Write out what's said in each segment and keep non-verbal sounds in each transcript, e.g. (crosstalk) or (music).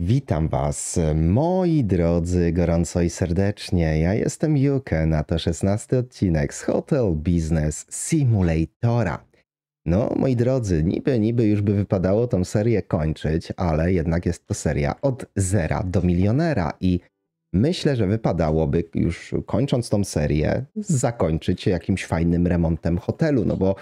Witam Was, moi drodzy, gorąco i serdecznie. Ja jestem Juke, na to 16 odcinek z Hotel Business Simulatora. No, moi drodzy, niby, niby już by wypadało tą serię kończyć, ale jednak jest to seria od zera do milionera i myślę, że wypadałoby już kończąc tą serię zakończyć jakimś fajnym remontem hotelu, no bo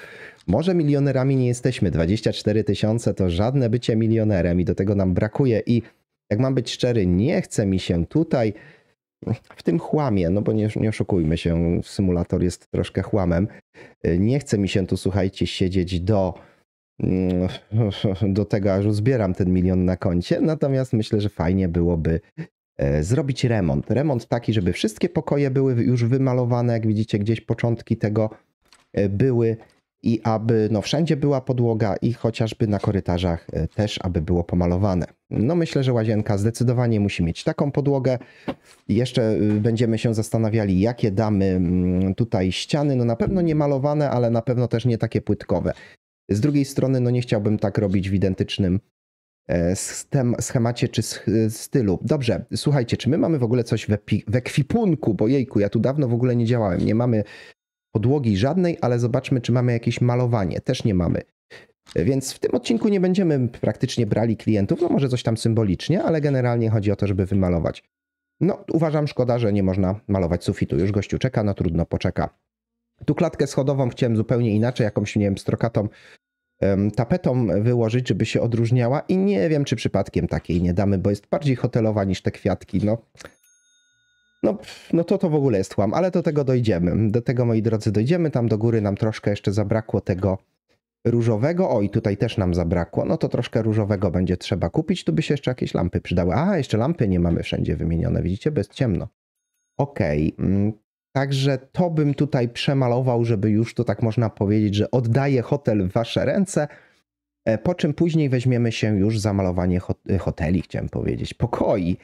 może milionerami nie jesteśmy, 24 tysiące to żadne bycie milionerem i do tego nam brakuje i jak mam być szczery, nie chce mi się tutaj w tym chłamie, no bo nie, nie oszukujmy się, symulator jest troszkę chłamem. Nie chce mi się tu, słuchajcie, siedzieć do, mm, do tego, aż zbieram ten milion na koncie, natomiast myślę, że fajnie byłoby e, zrobić remont. Remont taki, żeby wszystkie pokoje były już wymalowane, jak widzicie, gdzieś początki tego e, były i aby no, wszędzie była podłoga i chociażby na korytarzach e, też, aby było pomalowane. No myślę, że łazienka zdecydowanie musi mieć taką podłogę. Jeszcze e, będziemy się zastanawiali, jakie damy mm, tutaj ściany. No na pewno nie malowane, ale na pewno też nie takie płytkowe. Z drugiej strony, no nie chciałbym tak robić w identycznym e, schemacie czy stylu. Dobrze, słuchajcie, czy my mamy w ogóle coś we, we kwipunku? Bo jejku, ja tu dawno w ogóle nie działałem. Nie mamy podłogi żadnej, ale zobaczmy, czy mamy jakieś malowanie. Też nie mamy. Więc w tym odcinku nie będziemy praktycznie brali klientów, no może coś tam symbolicznie, ale generalnie chodzi o to, żeby wymalować. No, uważam, szkoda, że nie można malować sufitu. Już gościu czeka, no trudno, poczeka. Tu klatkę schodową chciałem zupełnie inaczej, jakąś, nie wiem, strokatą tapetą wyłożyć, żeby się odróżniała i nie wiem, czy przypadkiem takiej nie damy, bo jest bardziej hotelowa niż te kwiatki. No, no, no to to w ogóle jest chłam, ale do tego dojdziemy. Do tego, moi drodzy, dojdziemy. Tam do góry nam troszkę jeszcze zabrakło tego różowego. O i tutaj też nam zabrakło. No to troszkę różowego będzie trzeba kupić. Tu by się jeszcze jakieś lampy przydały. A, jeszcze lampy nie mamy wszędzie wymienione. Widzicie, bo jest ciemno. Okej, okay. Mm, także to bym tutaj przemalował, żeby już to tak można powiedzieć, że oddaję hotel w wasze ręce. E, po czym później weźmiemy się już za malowanie hot hoteli, chciałem powiedzieć, pokoi.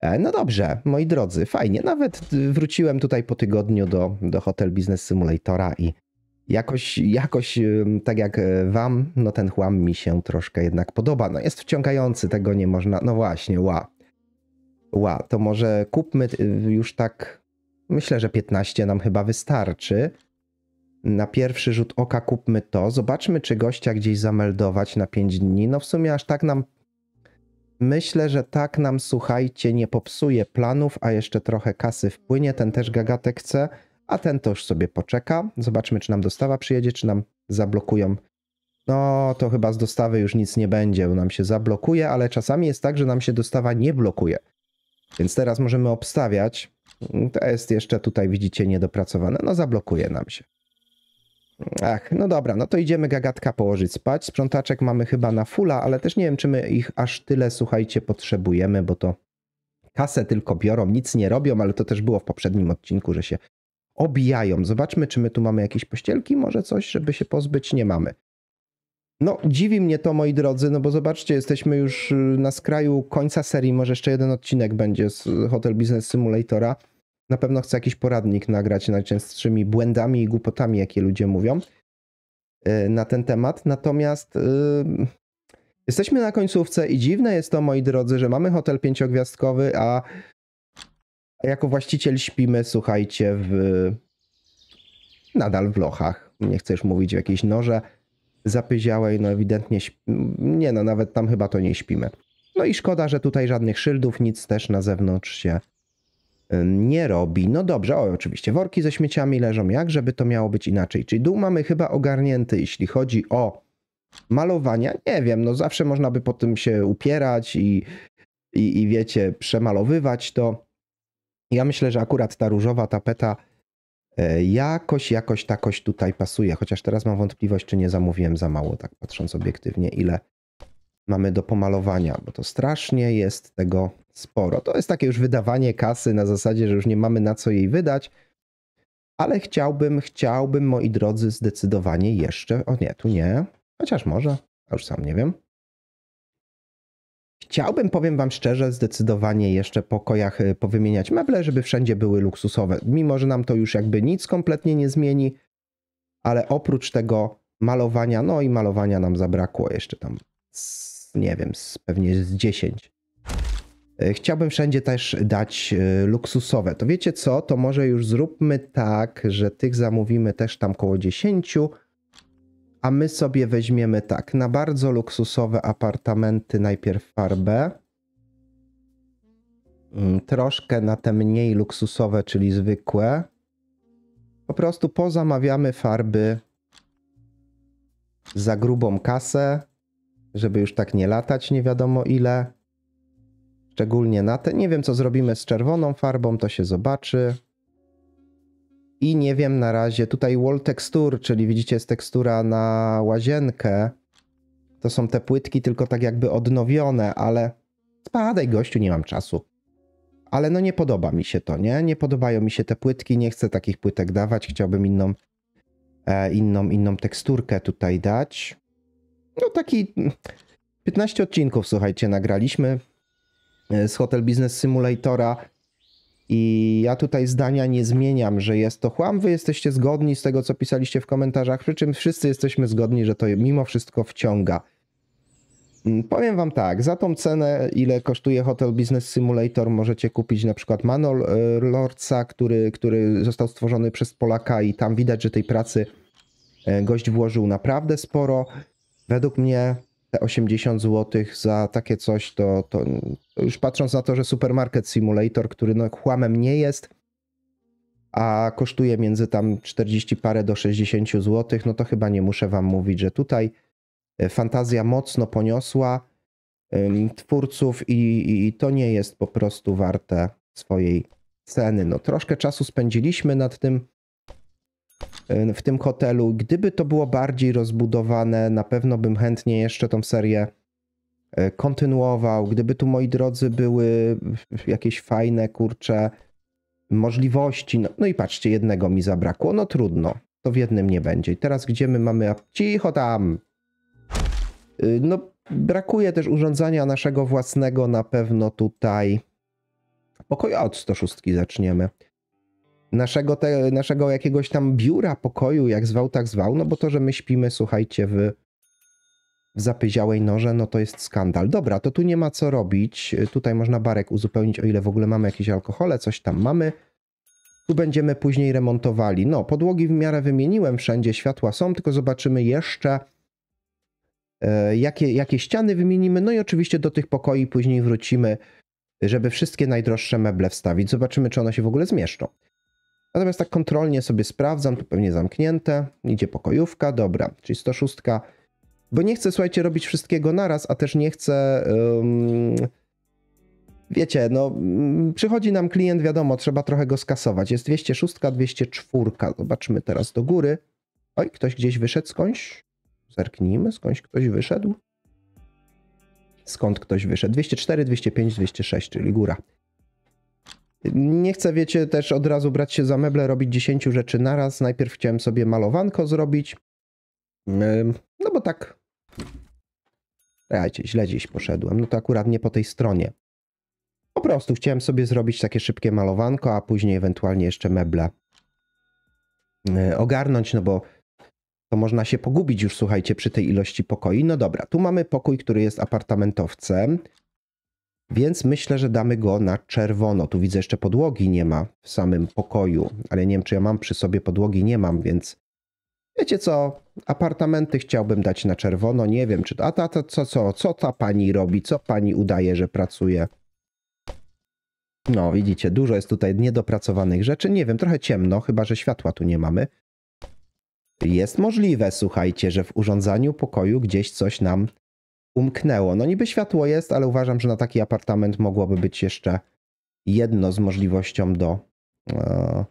E, no dobrze, moi drodzy, fajnie. Nawet wróciłem tutaj po tygodniu do, do Hotel Business Simulatora i jakoś, jakoś tak jak e, wam, no ten chłam mi się troszkę jednak podoba. No jest wciągający, tego nie można. No właśnie, ła. Ła, to może kupmy y, już tak. Myślę, że 15 nam chyba wystarczy. Na pierwszy rzut oka kupmy to. Zobaczmy, czy gościa gdzieś zameldować na 5 dni. No w sumie aż tak nam Myślę, że tak nam, słuchajcie, nie popsuje planów, a jeszcze trochę kasy wpłynie. Ten też gagatek chce, a ten to już sobie poczeka. Zobaczmy, czy nam dostawa przyjedzie, czy nam zablokują. No, to chyba z dostawy już nic nie będzie, bo nam się zablokuje, ale czasami jest tak, że nam się dostawa nie blokuje. Więc teraz możemy obstawiać. To jest jeszcze tutaj, widzicie, niedopracowane. No, zablokuje nam się. Ach, no dobra, no to idziemy gagatka położyć spać. Sprzątaczek mamy chyba na fula, ale też nie wiem, czy my ich aż tyle, słuchajcie, potrzebujemy, bo to kasę tylko biorą, nic nie robią, ale to też było w poprzednim odcinku, że się obijają. Zobaczmy, czy my tu mamy jakieś pościelki, może coś, żeby się pozbyć, nie mamy. No, dziwi mnie to, moi drodzy, no bo zobaczcie, jesteśmy już y, na skraju końca serii, może jeszcze jeden odcinek będzie z Hotel Business Simulatora na pewno chcę jakiś poradnik nagrać najczęstszymi błędami i głupotami, jakie ludzie mówią e, na ten temat. Natomiast e, jesteśmy na końcówce i dziwne jest to, moi drodzy, że mamy hotel pięciogwiazdkowy, a jako właściciel śpimy, słuchajcie, w nadal w lochach. Nie chcę już mówić w jakiejś noże zapyziałej, no ewidentnie śp... nie no, nawet tam chyba to nie śpimy. No i szkoda, że tutaj żadnych szyldów, nic też na zewnątrz się Y, nie robi. No dobrze, o, oczywiście worki ze śmieciami leżą, jak żeby to miało być inaczej. Czyli dół mamy chyba ogarnięty, jeśli chodzi o malowania. Nie wiem, no zawsze można by po tym się upierać i, i, i wiecie, przemalowywać to. Ja myślę, że akurat ta różowa tapeta e, jakoś, jakoś takoś tutaj pasuje, chociaż teraz mam wątpliwość, czy nie zamówiłem za mało, tak patrząc obiektywnie, ile mamy do pomalowania, bo to strasznie jest tego sporo. To jest takie już wydawanie kasy na zasadzie, że już nie mamy na co jej wydać, ale chciałbym, chciałbym, moi drodzy, zdecydowanie jeszcze, o nie, tu nie, chociaż może, a już sam nie wiem. Chciałbym, powiem wam szczerze, zdecydowanie jeszcze po pokojach y, powymieniać meble, żeby wszędzie były luksusowe. Mimo, że nam to już jakby nic kompletnie nie zmieni, ale oprócz tego malowania, no i malowania nam zabrakło jeszcze tam nie wiem, z, pewnie z 10. E, chciałbym wszędzie też dać e, luksusowe. To wiecie co? To może już zróbmy tak, że tych zamówimy też tam koło 10, a my sobie weźmiemy tak. Na bardzo luksusowe apartamenty najpierw farbę. Mm, troszkę na te mniej luksusowe, czyli zwykłe. Po prostu pozamawiamy farby za grubą kasę żeby już tak nie latać nie wiadomo ile. Szczególnie na te. Nie wiem, co zrobimy z czerwoną farbą, to się zobaczy. I nie wiem na razie. Tutaj wall texture, czyli widzicie, jest tekstura na łazienkę. To są te płytki, tylko tak jakby odnowione, ale spadaj, gościu, nie mam czasu. Ale no nie podoba mi się to, nie? Nie podobają mi się te płytki, nie chcę takich płytek dawać, chciałbym inną, e, inną, inną teksturkę tutaj dać no taki 15 odcinków, słuchajcie, nagraliśmy e, z Hotel Business Simulatora. I ja tutaj zdania nie zmieniam, że jest to chłam. Wy jesteście zgodni z tego, co pisaliście w komentarzach, przy czym wszyscy jesteśmy zgodni, że to mimo wszystko wciąga. Mm, powiem wam tak, za tą cenę, ile kosztuje Hotel Business Simulator, możecie kupić na przykład Manol e, Lordsa, który, który został stworzony przez Polaka i tam widać, że tej pracy e, gość włożył naprawdę sporo. Według mnie te 80 zł za takie coś, to, to, już patrząc na to, że Supermarket Simulator, który no kłamem nie jest, a kosztuje między tam 40 parę do 60 zł, no to chyba nie muszę wam mówić, że tutaj e, fantazja mocno poniosła twórców i, i to nie jest po prostu warte swojej ceny. No troszkę czasu spędziliśmy nad tym Y, w tym hotelu. Gdyby to było bardziej rozbudowane, na pewno bym chętnie jeszcze tą serię y, kontynuował. Gdyby tu, moi drodzy, były jakieś fajne, kurcze możliwości. No, no i patrzcie, jednego mi zabrakło. No trudno, to w jednym nie będzie. I teraz gdzie my mamy... Cicho tam! Y, no, brakuje też urządzenia naszego własnego na pewno tutaj. Pokoju od 106 zaczniemy naszego, te, naszego jakiegoś tam biura, pokoju, jak zwał, tak zwał, no bo to, że my śpimy, słuchajcie, w, w zapyziałej noże, no to jest skandal. Dobra, to tu nie ma co robić. Tutaj można barek uzupełnić, o ile w ogóle mamy jakieś alkohole, coś tam mamy. Tu będziemy później remontowali. No, podłogi w miarę wymieniłem wszędzie, światła są, tylko zobaczymy jeszcze, e, jakie, jakie ściany wymienimy. No i oczywiście do tych pokoi później wrócimy, żeby wszystkie najdroższe meble wstawić. Zobaczymy, czy one się w ogóle zmieszczą. Natomiast tak kontrolnie sobie sprawdzam, tu pewnie zamknięte, idzie pokojówka, dobra, czyli 106. Bo nie chcę, słuchajcie, robić wszystkiego naraz, a też nie chcę... Um, wiecie, no, mm, przychodzi nam klient, wiadomo, trzeba trochę go skasować. Jest 206, 204. Zobaczmy teraz do góry. Oj, ktoś gdzieś wyszedł skądś? Zerknijmy, skądś ktoś wyszedł. Skąd ktoś wyszedł? 204, 205, 206, czyli góra. Nie chcę, wiecie, też od razu brać się za meble, robić 10 rzeczy naraz. Najpierw chciałem sobie malowanko zrobić. No bo tak. Słuchajcie, źle gdzieś poszedłem. No to akurat nie po tej stronie. Po prostu chciałem sobie zrobić takie szybkie malowanko, a później ewentualnie jeszcze meble e, ogarnąć, no bo to można się pogubić już, słuchajcie, przy tej ilości pokoi. No dobra, tu mamy pokój, który jest apartamentowcem. Więc myślę, że damy go na czerwono. Tu widzę jeszcze podłogi nie ma w samym pokoju, ale nie wiem, czy ja mam przy sobie podłogi, nie mam, więc wiecie co, apartamenty chciałbym dać na czerwono, nie wiem, czy... A ta, ta, co, co, co ta pani robi, co pani udaje, że pracuje? No, widzicie, dużo jest tutaj niedopracowanych rzeczy. Nie wiem, trochę ciemno, chyba że światła tu nie mamy. Jest możliwe, słuchajcie, że w urządzaniu pokoju gdzieś coś nam umknęło. No niby światło jest, ale uważam, że na taki apartament mogłoby być jeszcze jedno z możliwością do e,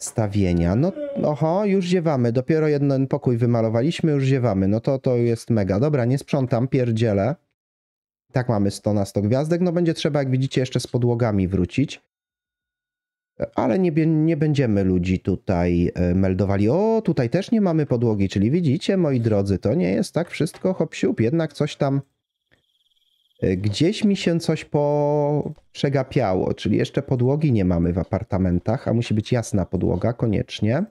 stawienia. No oho, już ziewamy. Dopiero jeden pokój wymalowaliśmy, już ziewamy. No to to jest mega. Dobra, nie sprzątam, pierdzielę. Tak mamy 100 na 100 gwiazdek. No będzie trzeba, jak widzicie, jeszcze z podłogami wrócić ale nie, nie będziemy ludzi tutaj e, meldowali. O, tutaj też nie mamy podłogi, czyli widzicie, moi drodzy, to nie jest tak wszystko hopsiup, jednak coś tam e, gdzieś mi się coś przegapiało, czyli jeszcze podłogi nie mamy w apartamentach, a musi być jasna podłoga koniecznie.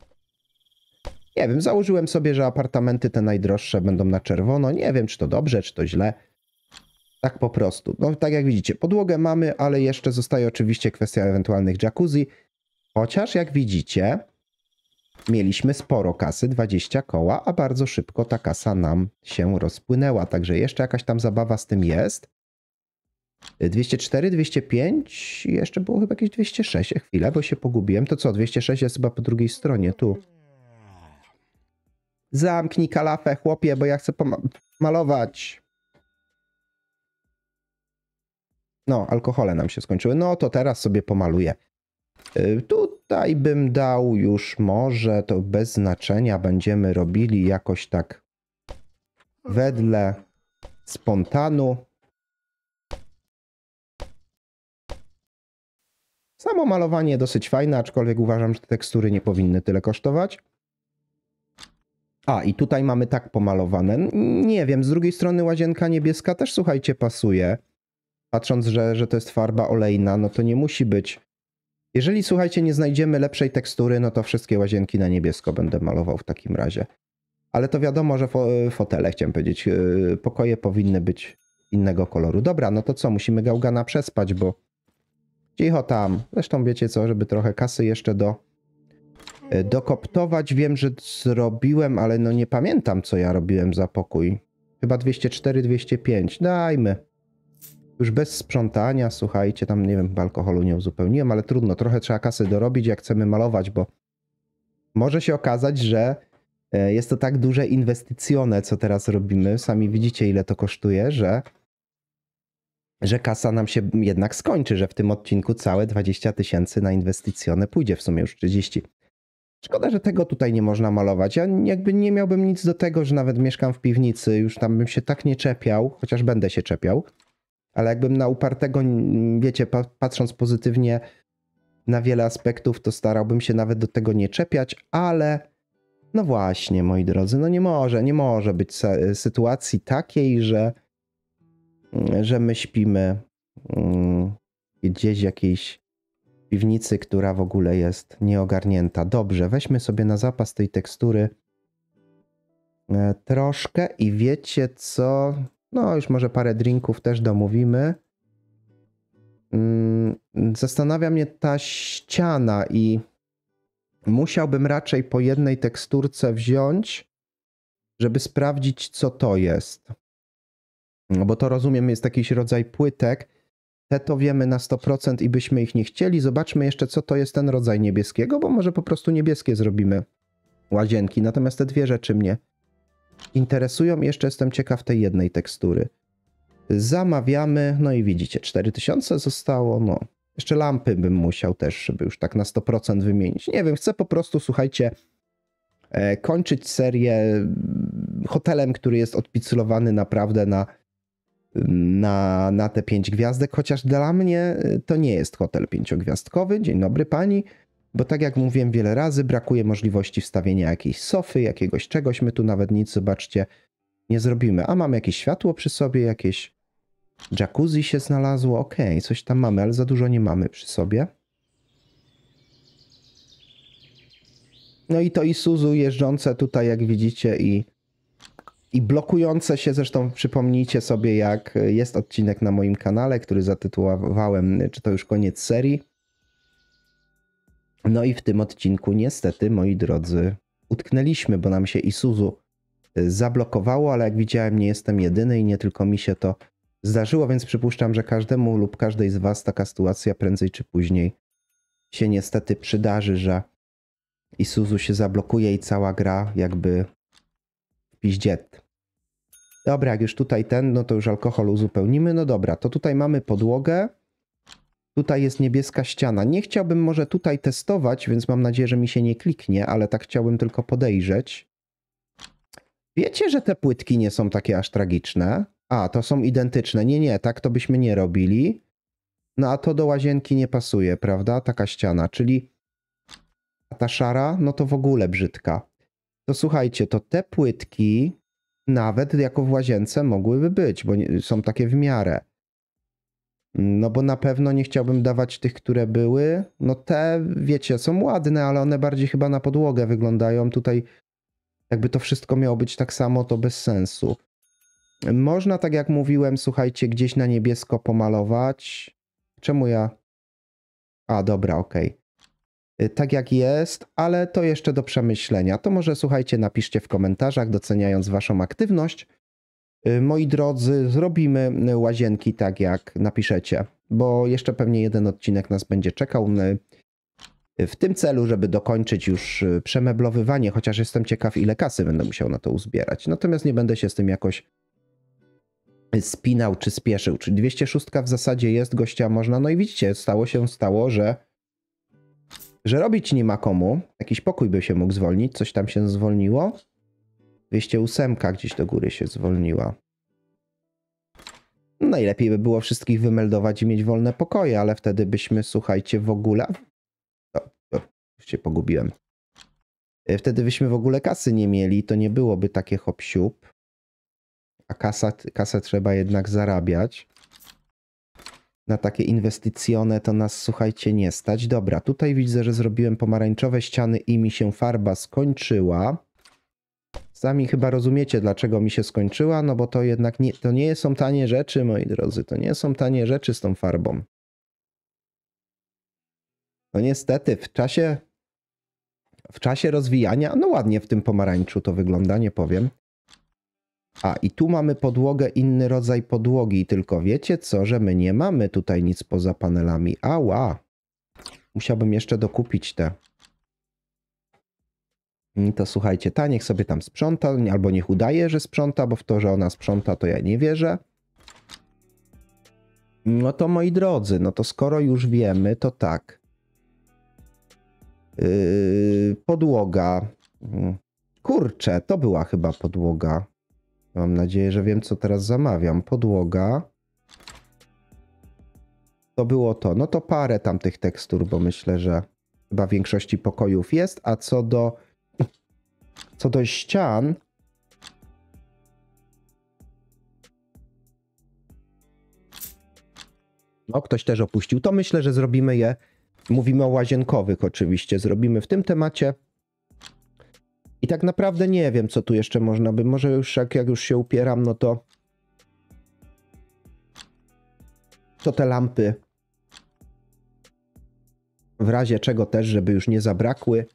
Nie wiem, założyłem sobie, że apartamenty te najdroższe będą na czerwono. Nie wiem, czy to dobrze, czy to źle. Tak po prostu. No tak jak widzicie, podłogę mamy, ale jeszcze zostaje oczywiście kwestia ewentualnych jacuzzi. Chociaż jak widzicie, mieliśmy sporo kasy, 20 koła, a bardzo szybko ta kasa nam się rozpłynęła. Także jeszcze jakaś tam zabawa z tym jest. 204, 205 i jeszcze było chyba jakieś 206. E, chwilę, bo się pogubiłem. To co, 206 jest chyba po drugiej stronie, tu. Zamknij kalafę, chłopie, bo ja chcę pomalować. No, alkohole nam się skończyły. No to teraz sobie pomaluję. Y, tutaj bym dał już może, to bez znaczenia będziemy robili jakoś tak wedle spontanu. Samo malowanie dosyć fajne, aczkolwiek uważam, że tekstury nie powinny tyle kosztować. A, i tutaj mamy tak pomalowane. Nie wiem, z drugiej strony łazienka niebieska też, słuchajcie, pasuje patrząc, że, że to jest farba olejna, no to nie musi być. Jeżeli słuchajcie, nie znajdziemy lepszej tekstury, no to wszystkie łazienki na niebiesko będę malował w takim razie. Ale to wiadomo, że fo fotele, chciałem powiedzieć, yy, pokoje powinny być innego koloru. Dobra, no to co, musimy gałgana przespać, bo cicho tam. Zresztą wiecie co, żeby trochę kasy jeszcze do yy, dokoptować. Wiem, że zrobiłem, ale no nie pamiętam, co ja robiłem za pokój. Chyba 204, 205. Dajmy już bez sprzątania, słuchajcie, tam nie wiem, alkoholu nie uzupełniłem, ale trudno, trochę trzeba kasy dorobić, jak chcemy malować, bo może się okazać, że e, jest to tak duże inwestycjone, co teraz robimy. Sami widzicie, ile to kosztuje, że, że kasa nam się jednak skończy, że w tym odcinku całe 20 tysięcy na inwestycjone pójdzie, w sumie już 30. Szkoda, że tego tutaj nie można malować. Ja jakby nie miałbym nic do tego, że nawet mieszkam w piwnicy, już tam bym się tak nie czepiał, chociaż będę się czepiał. Ale jakbym na upartego, wiecie, patrząc pozytywnie na wiele aspektów, to starałbym się nawet do tego nie czepiać, ale no właśnie, moi drodzy, no nie może, nie może być sytuacji takiej, że, mm, że my śpimy mm, gdzieś w jakiejś piwnicy, która w ogóle jest nieogarnięta. Dobrze, weźmy sobie na zapas tej tekstury e, troszkę i wiecie co? No, już może parę drinków też domówimy. Mm, zastanawia mnie ta ściana i musiałbym raczej po jednej teksturce wziąć, żeby sprawdzić, co to jest. No bo to rozumiem, jest jakiś rodzaj płytek. Te to wiemy na 100% i byśmy ich nie chcieli. Zobaczmy jeszcze, co to jest ten rodzaj niebieskiego, bo może po prostu niebieskie zrobimy łazienki. Natomiast te dwie rzeczy mnie interesują. Jeszcze jestem ciekaw tej jednej tekstury. Zamawiamy, no i widzicie, 4000 zostało, no. Jeszcze lampy bym musiał też, żeby już tak na 100% wymienić. Nie wiem, chcę po prostu, słuchajcie, e, kończyć serię mm, hotelem, który jest odpicylowany naprawdę na, na, na te 5 gwiazdek, chociaż dla mnie e, to nie jest hotel pięciogwiazdkowy. Dzień dobry pani. Bo tak jak mówiłem wiele razy, brakuje możliwości wstawienia jakiejś sofy, jakiegoś czegoś. My tu nawet nic, zobaczcie, nie zrobimy. A mam jakieś światło przy sobie, jakieś jacuzzi się znalazło. Okej, okay, coś tam mamy, ale za dużo nie mamy przy sobie. No i to Isuzu jeżdżące tutaj, jak widzicie, i, i blokujące się. Zresztą przypomnijcie sobie, jak jest odcinek na moim kanale, który zatytułowałem Czy to już koniec serii? No i w tym odcinku niestety, moi drodzy, utknęliśmy, bo nam się Isuzu y, zablokowało, ale jak widziałem, nie jestem jedyny i nie tylko mi się to zdarzyło, więc przypuszczam, że każdemu lub każdej z Was taka sytuacja prędzej czy później się niestety przydarzy, że Isuzu się zablokuje i cała gra jakby piździet. Dobra, jak już tutaj ten, no to już alkohol uzupełnimy. No dobra, to tutaj mamy podłogę. Tutaj jest niebieska ściana. Nie chciałbym może tutaj testować, więc mam nadzieję, że mi się nie kliknie, ale tak chciałbym tylko podejrzeć. Wiecie, że te płytki nie są takie aż tragiczne? A, to są identyczne. Nie, nie, tak to byśmy nie robili. No a to do łazienki nie pasuje, prawda? Taka ściana, czyli a ta szara, no to w ogóle brzydka. To słuchajcie, to te płytki nawet jako w łazience mogłyby być, bo nie, są takie w miarę. No bo na pewno nie chciałbym dawać tych, które były. No te, wiecie, są ładne, ale one bardziej chyba na podłogę wyglądają. Tutaj jakby to wszystko miało być tak samo, to bez sensu. Można, tak jak mówiłem, słuchajcie, gdzieś na niebiesko pomalować. Czemu ja? A, dobra, okej. Okay tak jak jest, ale to jeszcze do przemyślenia. To może słuchajcie, napiszcie w komentarzach, doceniając Waszą aktywność. Y, moi drodzy, zrobimy łazienki tak jak napiszecie, bo jeszcze pewnie jeden odcinek nas będzie czekał y, w tym celu, żeby dokończyć już y, przemeblowywanie, chociaż jestem ciekaw, ile kasy będę musiał na to uzbierać. Natomiast nie będę się z tym jakoś spinał czy spieszył. Czyli 206 w zasadzie jest, gościa można. No i widzicie, stało się, stało, że, że robić nie ma komu. Jakiś pokój by się mógł zwolnić, coś tam się zwolniło. 208 gdzieś do góry się zwolniła. Najlepiej by było wszystkich wymeldować i mieć wolne pokoje, ale wtedy byśmy, słuchajcie, w ogóle... O, o, już się pogubiłem. E, wtedy byśmy w ogóle kasy nie mieli, to nie byłoby takie hop -siup. A kasa, kasę trzeba jednak zarabiać. Na takie inwestycjone to nas, słuchajcie, nie stać. Dobra, tutaj widzę, że zrobiłem pomarańczowe ściany i mi się farba skończyła. Sami chyba rozumiecie, dlaczego mi się skończyła, no bo to jednak nie, to nie są tanie rzeczy, moi drodzy. To nie są tanie rzeczy z tą farbą. No niestety, w czasie, w czasie rozwijania, no ładnie w tym pomarańczu to wygląda, nie powiem. A i tu mamy podłogę, inny rodzaj podłogi, tylko wiecie co, że my nie mamy tutaj nic poza panelami. Ała! Musiałbym jeszcze dokupić te to słuchajcie, ta niech sobie tam sprząta, albo niech udaje, że sprząta, bo w to, że ona sprząta, to ja nie wierzę. No to moi drodzy, no to skoro już wiemy, to tak. Yy, podłoga. Kurczę, to była chyba podłoga. Mam nadzieję, że wiem, co teraz zamawiam. Podłoga. To było to. No to parę tam tych tekstur, bo myślę, że chyba w większości pokojów jest. A co do co do ścian, no ktoś też opuścił, to myślę, że zrobimy je, mówimy o łazienkowych oczywiście, zrobimy w tym temacie. I tak naprawdę nie wiem, co tu jeszcze można by, może już jak, jak już się upieram, no to to te lampy w razie czego też, żeby już nie zabrakły.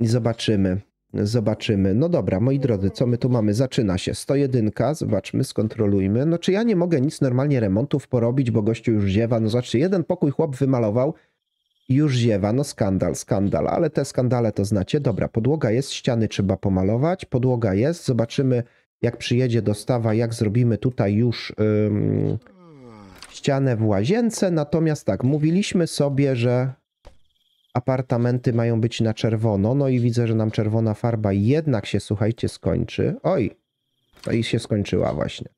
I zobaczymy. Zobaczymy. No dobra, moi drodzy, co my tu mamy? Zaczyna się 101, zobaczmy, skontrolujmy. No czy ja nie mogę nic normalnie remontów porobić, bo gościu już ziewa? No zobaczcie, jeden pokój chłop wymalował, już ziewa. No skandal, skandal, ale te skandale to znacie. Dobra, podłoga jest, ściany trzeba pomalować, podłoga jest. Zobaczymy, jak przyjedzie dostawa, jak zrobimy tutaj już ym, ścianę w łazience. Natomiast tak, mówiliśmy sobie, że apartamenty mają być na czerwono. No i widzę, że nam czerwona farba jednak się, słuchajcie, skończy. Oj, to i się skończyła właśnie.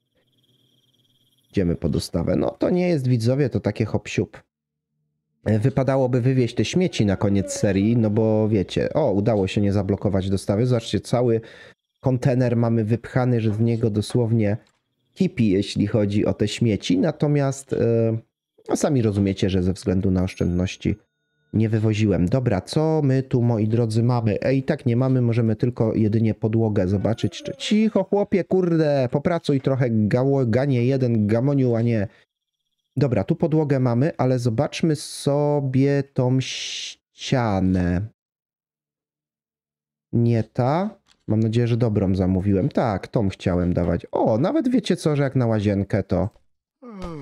Idziemy po dostawę. No to nie jest widzowie, to takie hop -siup. E, wypadałoby wywieźć te śmieci na koniec serii, no bo wiecie, o, udało się nie zablokować dostawy. Zobaczcie, cały kontener mamy wypchany, że z niego dosłownie kipi, jeśli chodzi o te śmieci. Natomiast yy, no sami rozumiecie, że ze względu na oszczędności nie wywoziłem. Dobra, co my tu, moi drodzy, mamy? Ej, tak nie mamy, możemy tylko jedynie podłogę zobaczyć. Czy... Cicho, chłopie, kurde, popracuj trochę, gało, ganie jeden, gamoniu, a nie... Dobra, tu podłogę mamy, ale zobaczmy sobie tą ścianę. Nie ta. Mam nadzieję, że dobrą zamówiłem. Tak, tą chciałem dawać. O, nawet wiecie co, że jak na łazienkę to...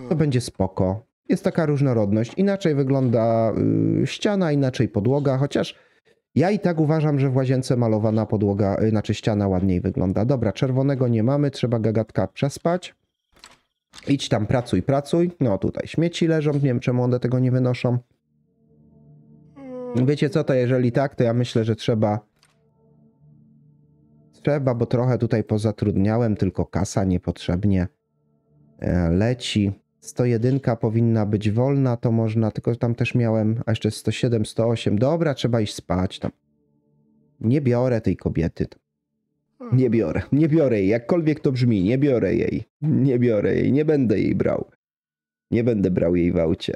To będzie spoko jest taka różnorodność. Inaczej wygląda y, ściana, inaczej podłoga, chociaż ja i tak uważam, że w łazience malowana podłoga, y, znaczy ściana ładniej wygląda. Dobra, czerwonego nie mamy, trzeba gagatka przespać. Idź tam, pracuj, pracuj. No tutaj śmieci leżą, nie wiem czemu one tego nie wynoszą. Mm. Wiecie co, to jeżeli tak, to ja myślę, że trzeba... Trzeba, bo trochę tutaj pozatrudniałem, tylko kasa niepotrzebnie e, leci. 101 powinna być wolna, to można, tylko tam też miałem, a jeszcze 107, 108, dobra, trzeba iść spać tam. Nie biorę tej kobiety. Nie biorę, nie biorę jej, jakkolwiek to brzmi, nie biorę jej, nie biorę jej, nie będę jej brał. Nie będę brał jej w aucie.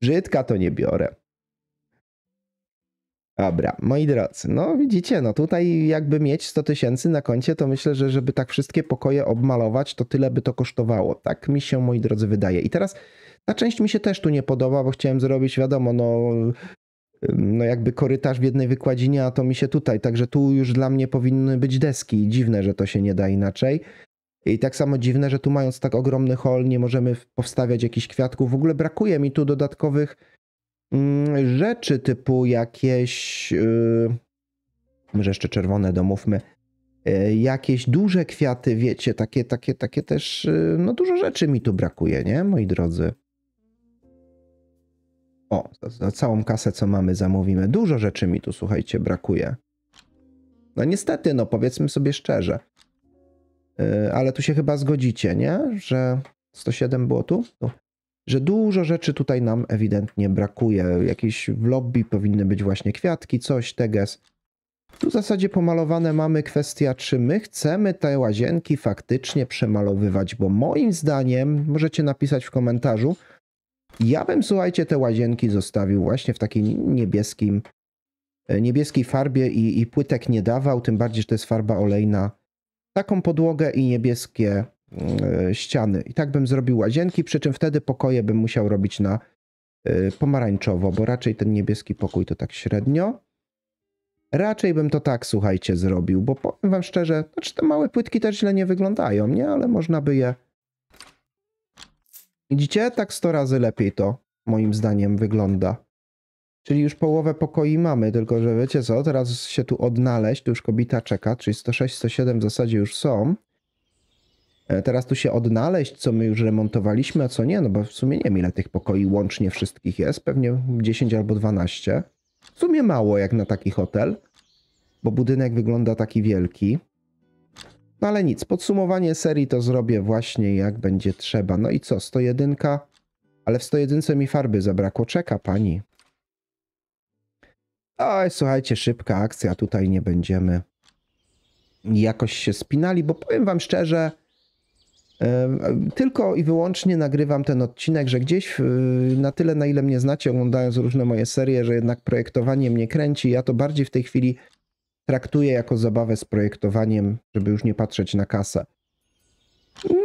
Brzydka (laughs) to nie biorę. Dobra, moi drodzy, no widzicie, no tutaj jakby mieć 100 tysięcy na koncie, to myślę, że żeby tak wszystkie pokoje obmalować, to tyle by to kosztowało. Tak mi się, moi drodzy, wydaje. I teraz ta część mi się też tu nie podoba, bo chciałem zrobić, wiadomo, no, no jakby korytarz w jednej wykładzinie, a to mi się tutaj, także tu już dla mnie powinny być deski. Dziwne, że to się nie da inaczej. I tak samo dziwne, że tu mając tak ogromny hol, nie możemy powstawiać jakichś kwiatków. W ogóle brakuje mi tu dodatkowych Mm, rzeczy typu jakieś, yy, może jeszcze czerwone domówmy, yy, jakieś duże kwiaty, wiecie, takie, takie, takie też, yy, no dużo rzeczy mi tu brakuje, nie, moi drodzy? O, za, za całą kasę, co mamy, zamówimy. Dużo rzeczy mi tu, słuchajcie, brakuje. No niestety, no powiedzmy sobie szczerze. Yy, ale tu się chyba zgodzicie, nie? Że 107 było tu? tu? że dużo rzeczy tutaj nam ewidentnie brakuje. Jakieś w lobby powinny być właśnie kwiatki, coś, teges. Tu w zasadzie pomalowane mamy kwestia, czy my chcemy te łazienki faktycznie przemalowywać, bo moim zdaniem, możecie napisać w komentarzu, ja bym, słuchajcie, te łazienki zostawił właśnie w takiej niebieskim, e, niebieskiej farbie i, i płytek nie dawał, tym bardziej, że to jest farba olejna. Taką podłogę i niebieskie E, ściany. I tak bym zrobił łazienki, przy czym wtedy pokoje bym musiał robić na e, pomarańczowo, bo raczej ten niebieski pokój to tak średnio. Raczej bym to tak, słuchajcie, zrobił, bo powiem wam szczerze, znaczy te małe płytki też źle nie wyglądają, nie? Ale można by je... Widzicie? Tak 100 razy lepiej to moim zdaniem wygląda. Czyli już połowę pokoi mamy, tylko że wiecie co, teraz się tu odnaleźć, tu już kobita czeka, czyli 106, 107 w zasadzie już są. E, teraz tu się odnaleźć, co my już remontowaliśmy, a co nie, no bo w sumie nie wiem ile tych pokoi łącznie wszystkich jest, pewnie 10 albo 12. W sumie mało jak na taki hotel, bo budynek wygląda taki wielki. No ale nic, podsumowanie serii to zrobię właśnie jak będzie trzeba. No i co, 101, ale w 101 mi farby zabrakło, czeka pani. Oj, słuchajcie, szybka akcja, tutaj nie będziemy jakoś się spinali, bo powiem wam szczerze, tylko i wyłącznie nagrywam ten odcinek, że gdzieś y, na tyle, na ile mnie znacie, oglądając różne moje serie, że jednak projektowanie mnie kręci. Ja to bardziej w tej chwili traktuję jako zabawę z projektowaniem, żeby już nie patrzeć na kasę.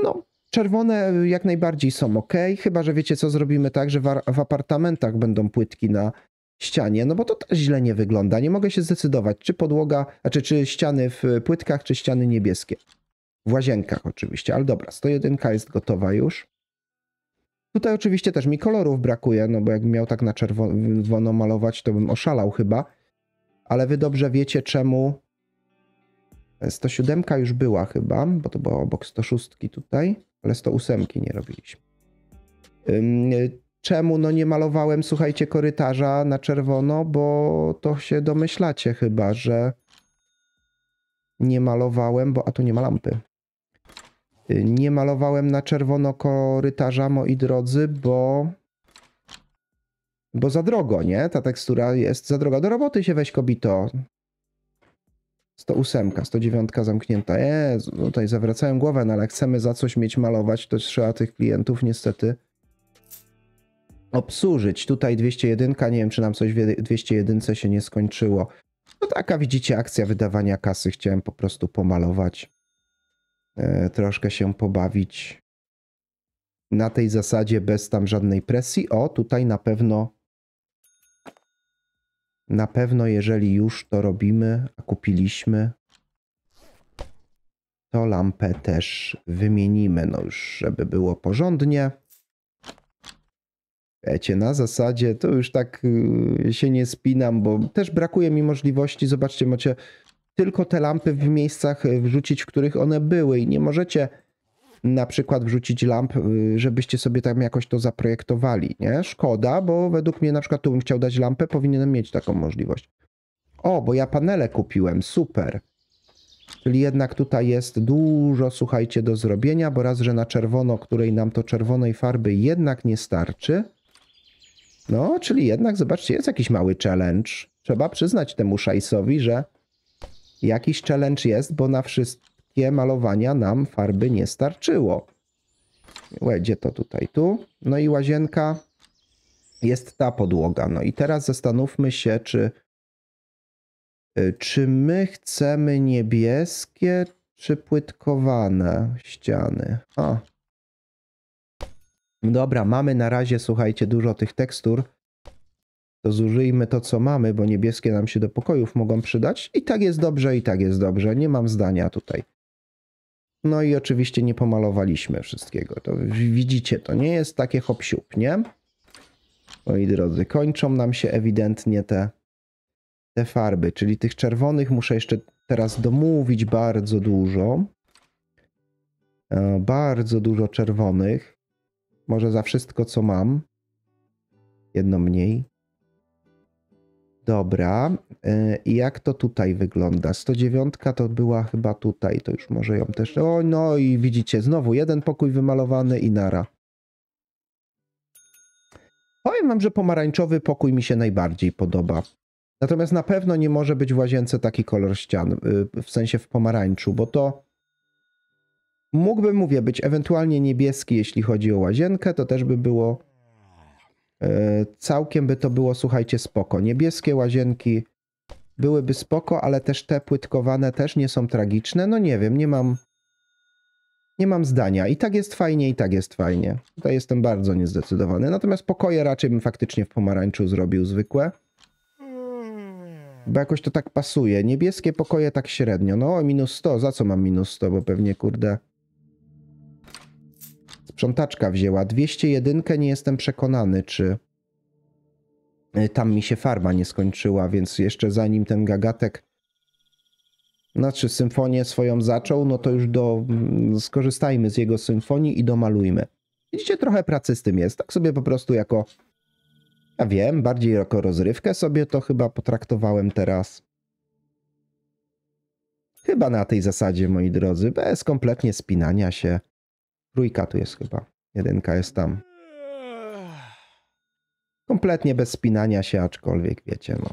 No, czerwone y, jak najbardziej są ok, chyba że wiecie co zrobimy tak, że w, w apartamentach będą płytki na ścianie, no bo to też źle nie wygląda. Nie mogę się zdecydować, czy podłoga, czy czy ściany w płytkach, czy ściany niebieskie. W łazienkach oczywiście, ale dobra, 101 jest gotowa już. Tutaj oczywiście też mi kolorów brakuje, no bo jakbym miał tak na czerwono malować, to bym oszalał chyba. Ale wy dobrze wiecie czemu 107 e, już była chyba, bo to było obok 106 tutaj, ale 108 nie robiliśmy. Czemu no nie malowałem, słuchajcie, korytarza na czerwono, bo to się domyślacie chyba, że nie malowałem, bo a tu nie ma lampy. Nie malowałem na czerwono korytarza, moi drodzy, bo bo za drogo, nie? Ta tekstura jest za droga. Do roboty się weź kobito. 108, 109 zamknięta. Jezu, tutaj zawracałem głowę, no ale jak chcemy za coś mieć malować, to trzeba tych klientów niestety obsłużyć. Tutaj 201, nie wiem czy nam coś w 201 się nie skończyło. No taka widzicie akcja wydawania kasy, chciałem po prostu pomalować. E, troszkę się pobawić na tej zasadzie bez tam żadnej presji. O, tutaj na pewno na pewno jeżeli już to robimy, a kupiliśmy, to lampę też wymienimy, no już żeby było porządnie. Wiecie, na zasadzie to już tak y, się nie spinam, bo też brakuje mi możliwości. Zobaczcie, macie tylko te lampy w miejscach e, wrzucić, w których one były i nie możecie na przykład wrzucić lamp, e, żebyście sobie tam jakoś to zaprojektowali, nie? Szkoda, bo według mnie na przykład tu bym chciał dać lampę, powinienem mieć taką możliwość. O, bo ja panele kupiłem, super. Czyli jednak tutaj jest dużo, słuchajcie, do zrobienia, bo raz, że na czerwono, której nam to czerwonej farby jednak nie starczy. No, czyli jednak, zobaczcie, jest jakiś mały challenge. Trzeba przyznać temu szajsowi, że Jakiś challenge jest, bo na wszystkie malowania nam farby nie starczyło. Gdzie to tutaj? Tu. No i łazienka jest ta podłoga. No i teraz zastanówmy się, czy, y, czy my chcemy niebieskie, czy płytkowane ściany. O, Dobra, mamy na razie, słuchajcie, dużo tych tekstur to zużyjmy to, co mamy, bo niebieskie nam się do pokojów mogą przydać. I tak jest dobrze, i tak jest dobrze. Nie mam zdania tutaj. No i oczywiście nie pomalowaliśmy wszystkiego. To widzicie, to nie jest takie hop nie? Moi drodzy, kończą nam się ewidentnie te, te farby, czyli tych czerwonych muszę jeszcze teraz domówić bardzo dużo. E, bardzo dużo czerwonych. Może za wszystko, co mam. Jedno mniej. Dobra, e, i jak to tutaj wygląda? 109 to była chyba tutaj, to już może ją też... O, no i widzicie, znowu jeden pokój wymalowany i nara. Powiem wam, że pomarańczowy pokój mi się najbardziej podoba. Natomiast na pewno nie może być w łazience taki kolor ścian, y, w sensie w pomarańczu, bo to mógłby, mówię, być ewentualnie niebieski, jeśli chodzi o łazienkę, to też by było E, całkiem by to było, słuchajcie, spoko. Niebieskie łazienki byłyby spoko, ale też te płytkowane też nie są tragiczne. No nie wiem, nie mam nie mam zdania. I tak jest fajnie, i tak jest fajnie. Tutaj jestem bardzo niezdecydowany. Natomiast pokoje raczej bym faktycznie w pomarańczu zrobił zwykłe. Bo jakoś to tak pasuje. Niebieskie pokoje tak średnio. No, minus 100. Za co mam minus 100? Bo pewnie, kurde, Sprzątaczka wzięła 201, nie jestem przekonany, czy y, tam mi się farma nie skończyła, więc jeszcze zanim ten gagatek znaczy symfonię swoją zaczął, no to już do, mm, skorzystajmy z jego symfonii i domalujmy. Widzicie, trochę pracy z tym jest. Tak sobie po prostu jako, ja wiem, bardziej jako rozrywkę sobie to chyba potraktowałem teraz. Chyba na tej zasadzie, moi drodzy, bez kompletnie spinania się. Trójka tu jest chyba. Jedynka jest tam. Kompletnie bez spinania się, aczkolwiek wiecie, no.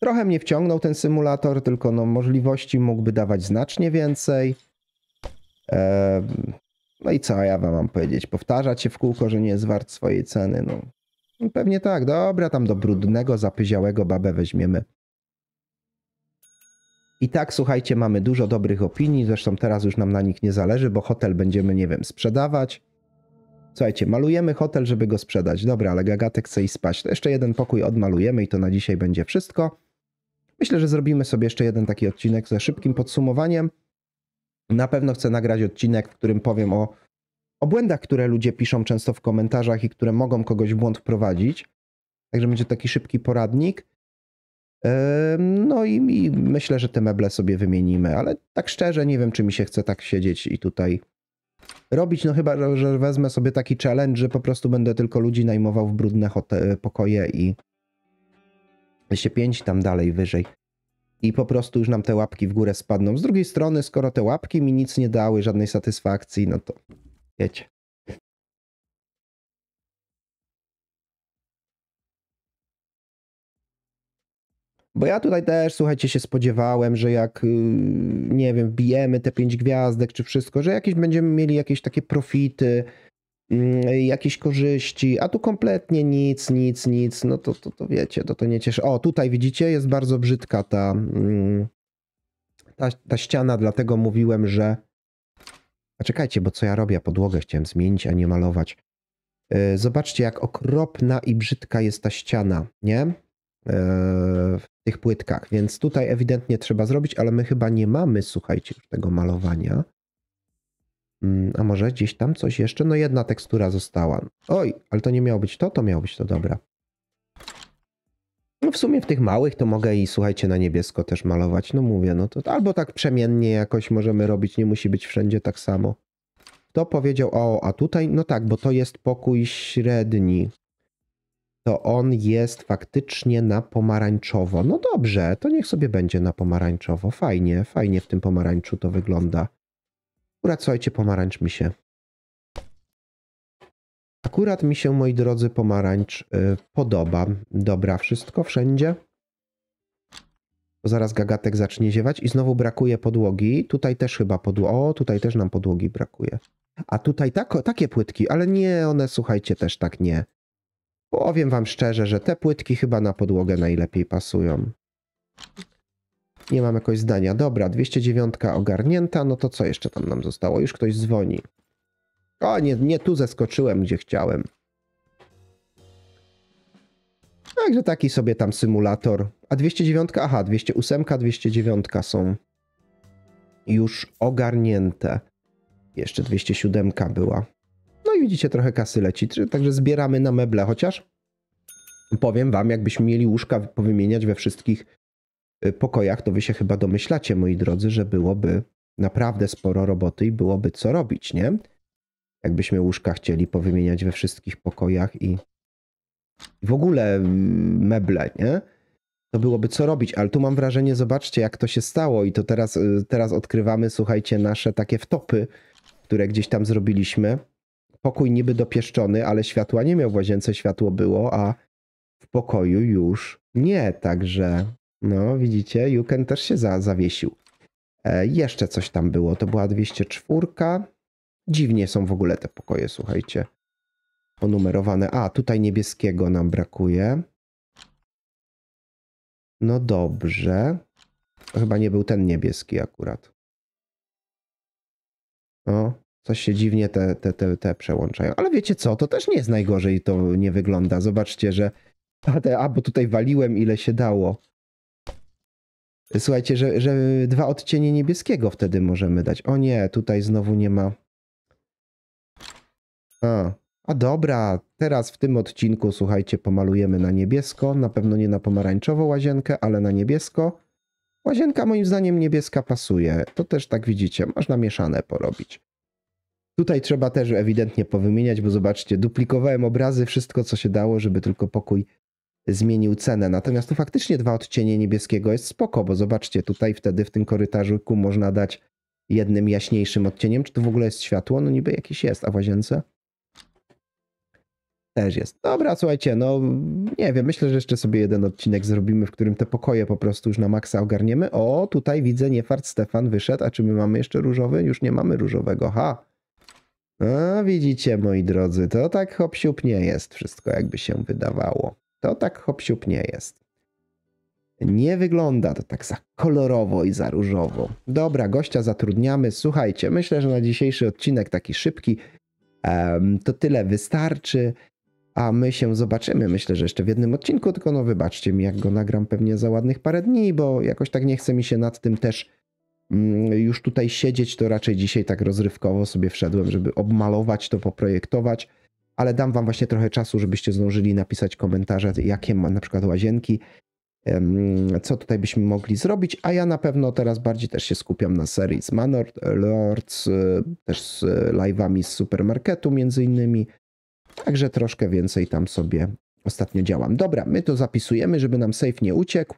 Trochę mnie wciągnął ten symulator, tylko no możliwości mógłby dawać znacznie więcej. no i co ja wam mam powiedzieć? Powtarzać się w kółko, że nie jest wart swojej ceny, no. Pewnie tak, dobra, tam do brudnego, zapyziałego babę weźmiemy. I tak, słuchajcie, mamy dużo dobrych opinii, zresztą teraz już nam na nich nie zależy, bo hotel będziemy, nie wiem, sprzedawać. Słuchajcie, malujemy hotel, żeby go sprzedać. Dobra, ale Gagatek chce i spać. To jeszcze jeden pokój odmalujemy i to na dzisiaj będzie wszystko. Myślę, że zrobimy sobie jeszcze jeden taki odcinek ze szybkim podsumowaniem. Na pewno chcę nagrać odcinek, w którym powiem o, o błędach, które ludzie piszą często w komentarzach i które mogą kogoś w błąd wprowadzić. Także będzie taki szybki poradnik. No i, i, myślę, że te meble sobie wymienimy, ale tak szczerze nie wiem, czy mi się chce tak siedzieć i tutaj robić. No chyba, że wezmę sobie taki challenge, że po prostu będę tylko ludzi najmował w brudne e, pokoje i się pięć tam dalej wyżej. I po prostu już nam te łapki w górę spadną. Z drugiej strony, skoro te łapki mi nic nie dały, żadnej satysfakcji, no to wiecie. Bo ja tutaj też, słuchajcie, się spodziewałem, że jak, y, nie wiem, bijemy te pięć gwiazdek czy wszystko, że jakieś będziemy mieli jakieś takie profity, mm, jakieś korzyści, a tu kompletnie nic, nic, nic, no to, to, to wiecie, to, to nie cieszy. O, tutaj widzicie, jest bardzo brzydka ta, mm, ta, ta ściana, dlatego mówiłem, że... A czekajcie, bo co ja robię? Podłogę chciałem zmienić, a nie malować. Y, zobaczcie, jak okropna i brzydka jest ta ściana, nie? E, w tych płytkach, więc tutaj ewidentnie trzeba zrobić, ale my chyba nie mamy, słuchajcie, tego malowania. Mm, a może gdzieś tam coś jeszcze? No jedna tekstura została. Oj, ale to nie miało być to, to miało być to, dobra. No w sumie w tych małych to mogę i słuchajcie na niebiesko też malować. No mówię, no to albo tak przemiennie jakoś możemy robić, nie musi być wszędzie tak samo. To powiedział, o, a tutaj, no tak, bo to jest pokój średni to on jest faktycznie na pomarańczowo. No dobrze, to niech sobie będzie na pomarańczowo. Fajnie, fajnie w tym pomarańczu to wygląda. Akurat, słuchajcie, pomarańcz mi się. Akurat mi się, moi drodzy, pomarańcz yy, podoba. Dobra, wszystko wszędzie. Bo zaraz gagatek zacznie ziewać i znowu brakuje podłogi. Tutaj też chyba podłogi. O, tutaj też nam podłogi brakuje. A tutaj takie płytki, ale nie, one słuchajcie też tak nie. Powiem wam szczerze, że te płytki chyba na podłogę najlepiej pasują. Nie mam jakoś zdania. Dobra, 209 ogarnięta, no to co jeszcze tam nam zostało? Już ktoś dzwoni. O, nie, nie tu zeskoczyłem, gdzie chciałem. Także taki sobie tam symulator. A 209, aha, 208, 209 są już ogarnięte. Jeszcze 207 była widzicie, trochę kasy leci, także zbieramy na meble, chociaż powiem wam, jakbyśmy mieli łóżka powymieniać we wszystkich y, pokojach, to wy się chyba domyślacie, moi drodzy, że byłoby naprawdę sporo roboty i byłoby co robić, nie? Jakbyśmy łóżka chcieli powymieniać we wszystkich pokojach i w ogóle mm, meble, nie? To byłoby co robić, ale tu mam wrażenie, zobaczcie, jak to się stało, i to teraz, y, teraz odkrywamy, słuchajcie, nasze takie wtopy, które gdzieś tam zrobiliśmy pokój niby dopieszczony, ale światła nie miał w łazience, światło było, a w pokoju już nie, także no widzicie, Juken też się za, zawiesił. E, jeszcze coś tam było, to była 204. Dziwnie są w ogóle te pokoje, słuchajcie. Ponumerowane. A, tutaj niebieskiego nam brakuje. No dobrze. To chyba nie był ten niebieski akurat. O, Coś się dziwnie te, te, te, te przełączają. Ale wiecie co, to też nie jest najgorzej, to nie wygląda. Zobaczcie, że... A, bo tutaj waliłem ile się dało. Słuchajcie, że, że dwa odcienie niebieskiego wtedy możemy dać. O nie, tutaj znowu nie ma... A, a dobra, teraz w tym odcinku, słuchajcie, pomalujemy na niebiesko. Na pewno nie na pomarańczową łazienkę, ale na niebiesko. Łazienka moim zdaniem niebieska pasuje. To też tak widzicie, można mieszane porobić. Tutaj trzeba też ewidentnie powymieniać, bo zobaczcie, duplikowałem obrazy, wszystko co się dało, żeby tylko pokój zmienił cenę. Natomiast tu faktycznie dwa odcienie niebieskiego jest spoko, bo zobaczcie, tutaj wtedy w tym kół można dać jednym jaśniejszym odcieniem. Czy tu w ogóle jest światło? No niby jakieś jest, a w łazience? Też jest. Dobra, słuchajcie, no nie wiem, myślę, że jeszcze sobie jeden odcinek zrobimy, w którym te pokoje po prostu już na maksa ogarniemy. O, tutaj widzę, fart Stefan wyszedł, a czy my mamy jeszcze różowy? Już nie mamy różowego, ha. No, widzicie, moi drodzy, to tak hopsiup nie jest wszystko, jakby się wydawało. To tak hopsiup nie jest. Nie wygląda to tak za kolorowo i za różowo. Dobra, gościa zatrudniamy. Słuchajcie, myślę, że na dzisiejszy odcinek taki szybki um, to tyle wystarczy, a my się zobaczymy. Myślę, że jeszcze w jednym odcinku, tylko no wybaczcie mi, jak go nagram pewnie za ładnych parę dni, bo jakoś tak nie chce mi się nad tym też Mm, już tutaj siedzieć, to raczej dzisiaj tak rozrywkowo sobie wszedłem, żeby obmalować to, poprojektować, ale dam wam właśnie trochę czasu, żebyście zdążyli napisać komentarze, jakie ma na przykład łazienki, co tutaj byśmy mogli zrobić, a ja na pewno teraz bardziej też się skupiam na serii z Manor Lords, y, też z live'ami z supermarketu między innymi, także troszkę więcej tam sobie ostatnio działam. Dobra, my to zapisujemy, żeby nam safe nie uciekł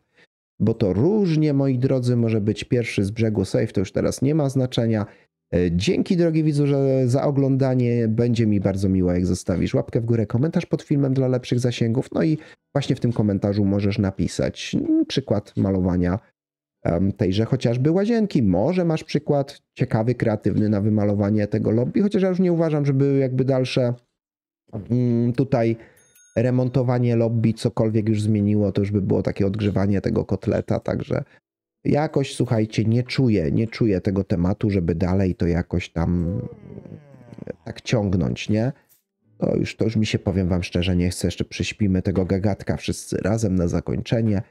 bo to różnie, moi drodzy, może być pierwszy z brzegu safe, to już teraz nie ma znaczenia. E, dzięki drogi widzu że za oglądanie. Będzie mi bardzo miło, jak zostawisz łapkę w górę, komentarz pod filmem dla lepszych zasięgów. No i właśnie w tym komentarzu możesz napisać przykład malowania tejże chociażby łazienki. Może masz przykład ciekawy, kreatywny na wymalowanie tego lobby, chociaż ja już nie uważam, żeby jakby dalsze tutaj remontowanie lobby, cokolwiek już zmieniło, to już by było takie odgrzewanie tego kotleta, także jakoś, słuchajcie, nie czuję, nie czuję tego tematu, żeby dalej to jakoś tam tak ciągnąć, nie? To już, to już mi się, powiem wam szczerze, nie chcę, jeszcze przyśpimy tego gagatka wszyscy razem na zakończenie.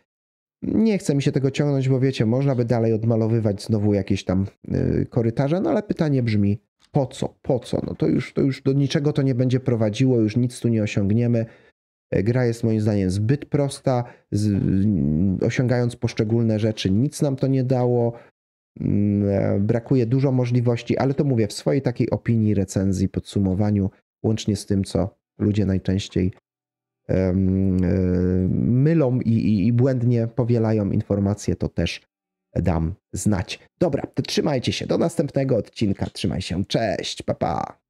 Nie chcę mi się tego ciągnąć, bo wiecie, można by dalej odmalowywać znowu jakieś tam yy, korytarze, no ale pytanie brzmi, po co, po co? No to już, to już do niczego to nie będzie prowadziło, już nic tu nie osiągniemy. E, gra jest moim zdaniem zbyt prosta, z, osiągając poszczególne rzeczy, nic nam to nie dało. Mm, e, brakuje dużo możliwości, ale to mówię w swojej takiej opinii, recenzji, podsumowaniu, łącznie z tym, co ludzie najczęściej e, mylą i, i, i błędnie powielają informacje, to też dam znać. Dobra, to trzymajcie się. Do następnego odcinka. Trzymaj się. Cześć, papa. Pa.